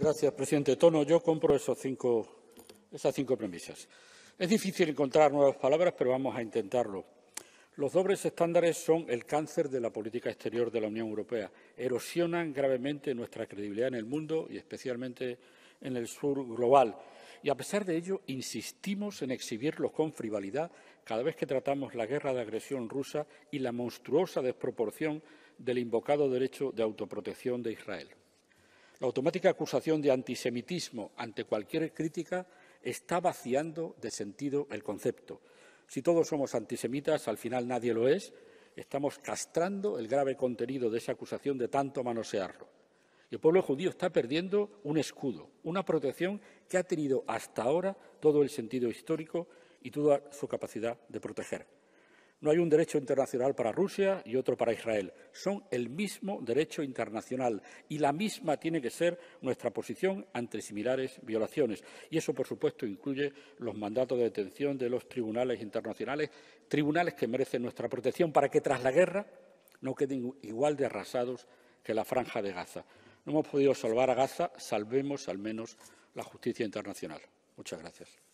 Gracias, presidente Tono. Yo compro esas cinco premisas. Es difícil encontrar nuevas palabras, pero vamos a intentarlo. Los dobles estándares son el cáncer de la política exterior de la Unión Europea. Erosionan gravemente nuestra credibilidad en el mundo y especialmente en el sur global. Y a pesar de ello, insistimos en exhibirlos con frivolidad cada vez que tratamos la guerra de agresión rusa y la monstruosa desproporción del invocado derecho de autoprotección de Israel. La automática acusación de antisemitismo ante cualquier crítica está vaciando de sentido el concepto. Si todos somos antisemitas, al final nadie lo es, estamos castrando el grave contenido de esa acusación de tanto manosearlo. Y el pueblo judío está perdiendo un escudo, una protección que ha tenido hasta ahora todo el sentido histórico y toda su capacidad de proteger. No hay un derecho internacional para Rusia y otro para Israel. Son el mismo derecho internacional y la misma tiene que ser nuestra posición ante similares violaciones. Y eso, por supuesto, incluye los mandatos de detención de los tribunales internacionales, tribunales que merecen nuestra protección para que tras la guerra no queden igual de arrasados que la franja de Gaza. No hemos podido salvar a Gaza, salvemos al menos la justicia internacional. Muchas gracias.